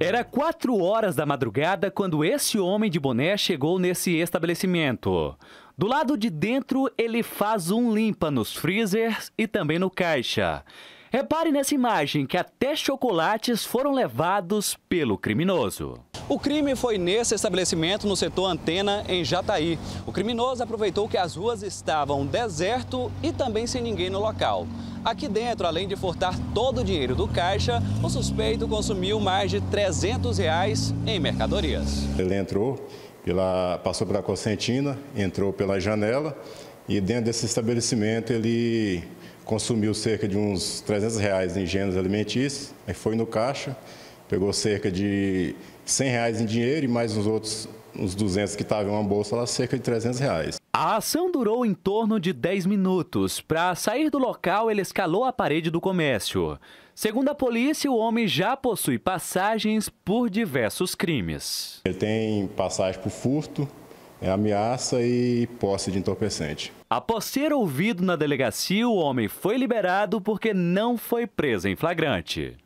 Era quatro horas da madrugada quando esse homem de boné chegou nesse estabelecimento. Do lado de dentro, ele faz um limpa nos freezers e também no caixa. Repare nessa imagem que até chocolates foram levados pelo criminoso. O crime foi nesse estabelecimento no setor Antena, em Jataí. O criminoso aproveitou que as ruas estavam deserto e também sem ninguém no local. Aqui dentro, além de furtar todo o dinheiro do caixa, o suspeito consumiu mais de 300 reais em mercadorias. Ele entrou, pela, passou pela Constantina, entrou pela janela e dentro desse estabelecimento ele consumiu cerca de uns 300 reais em gêneros alimentícios, aí foi no caixa, pegou cerca de 100 reais em dinheiro e mais uns outros, uns 200 que estavam em uma bolsa lá, cerca de 300 reais. A ação durou em torno de 10 minutos. Para sair do local, ele escalou a parede do comércio. Segundo a polícia, o homem já possui passagens por diversos crimes. Ele tem passagem por furto, é ameaça e posse de entorpecente. Após ser ouvido na delegacia, o homem foi liberado porque não foi preso em flagrante.